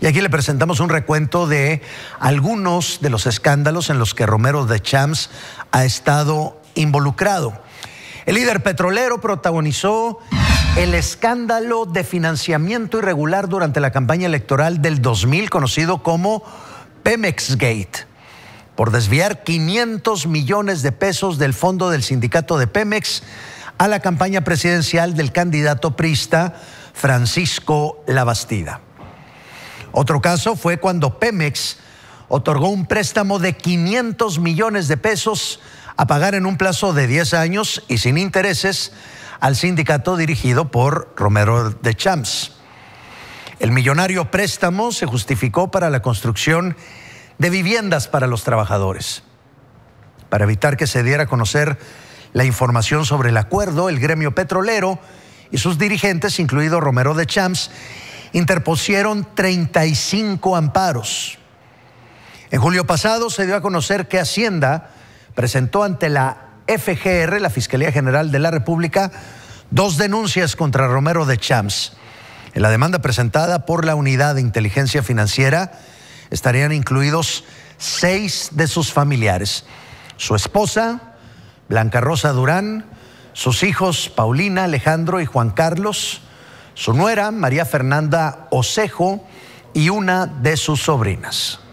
Y aquí le presentamos un recuento de algunos de los escándalos en los que Romero de Champs ha estado involucrado. El líder petrolero protagonizó el escándalo de financiamiento irregular durante la campaña electoral del 2000, conocido como Pemexgate, por desviar 500 millones de pesos del fondo del sindicato de Pemex a la campaña presidencial del candidato prista Francisco Labastida. Otro caso fue cuando Pemex otorgó un préstamo de 500 millones de pesos a pagar en un plazo de 10 años y sin intereses al sindicato dirigido por Romero de Champs. El millonario préstamo se justificó para la construcción de viviendas para los trabajadores. Para evitar que se diera a conocer la información sobre el acuerdo, el gremio petrolero y sus dirigentes, incluido Romero de Champs, interpusieron 35 amparos. En julio pasado se dio a conocer que Hacienda presentó ante la FGR, la Fiscalía General de la República, dos denuncias contra Romero de Champs. En la demanda presentada por la Unidad de Inteligencia Financiera estarían incluidos seis de sus familiares, su esposa, Blanca Rosa Durán, sus hijos Paulina, Alejandro y Juan Carlos, su nuera María Fernanda Osejo y una de sus sobrinas.